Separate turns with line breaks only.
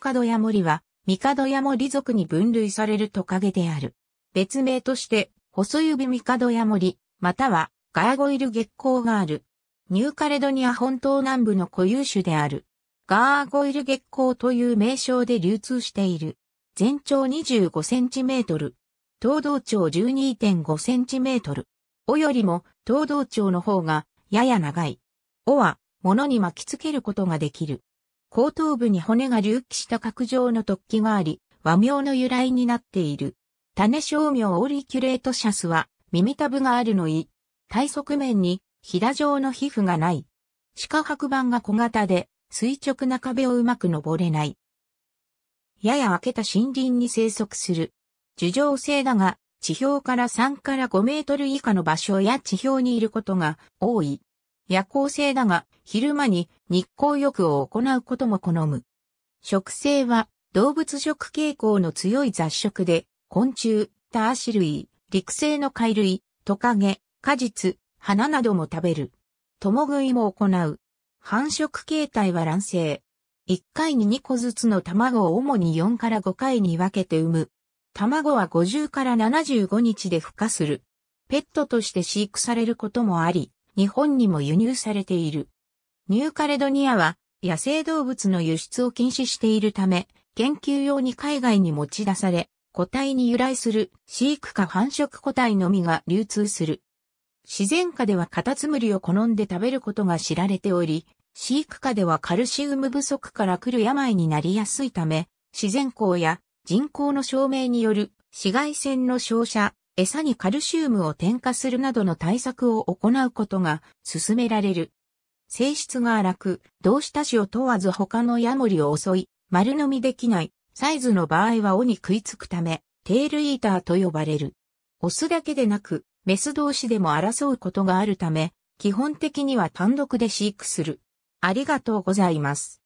角ヤモリは、ヤモリ族に分類されるトカゲである。別名として、細指ヤモリ、または、ガーゴイル月光がある。ニューカレドニア本島南部の固有種である。ガーゴイル月光という名称で流通している。全長25センチメートル。東道長12.5センチメートル。尾よりも、東道長の方が、やや長い。尾は、物に巻きつけることができる。後頭部に骨が隆起した角状の突起があり、和名の由来になっている。種商名オリキュレートシャスは、耳たぶがあるのい。体側面に、ひだ状の皮膚がない。歯科白板が小型で、垂直な壁をうまく登れない。やや開けた森林に生息する。樹状性だが、地表から3から5メートル以下の場所や地表にいることが多い。夜行性だが、昼間に日光浴を行うことも好む。食性は動物食傾向の強い雑食で、昆虫、ターシ類、陸生の貝類、トカゲ、果実、花なども食べる。共食いも行う。繁殖形態は卵生。1回に2個ずつの卵を主に4から5回に分けて産む。卵は50から75日で孵化する。ペットとして飼育されることもあり、日本にも輸入されている。ニューカレドニアは野生動物の輸出を禁止しているため、研究用に海外に持ち出され、個体に由来する飼育下繁殖個体のみが流通する。自然下ではカタツムリを好んで食べることが知られており、飼育下ではカルシウム不足から来る病になりやすいため、自然光や人工の照明による紫外線の照射、餌にカルシウムを添加するなどの対策を行うことが進められる。性質が荒く、どうしたちを問わず他のヤモリを襲い、丸飲みできない、サイズの場合は尾に食いつくため、テールイーターと呼ばれる。オスだけでなく、メス同士でも争うことがあるため、基本的には単独で飼育する。ありがとうございます。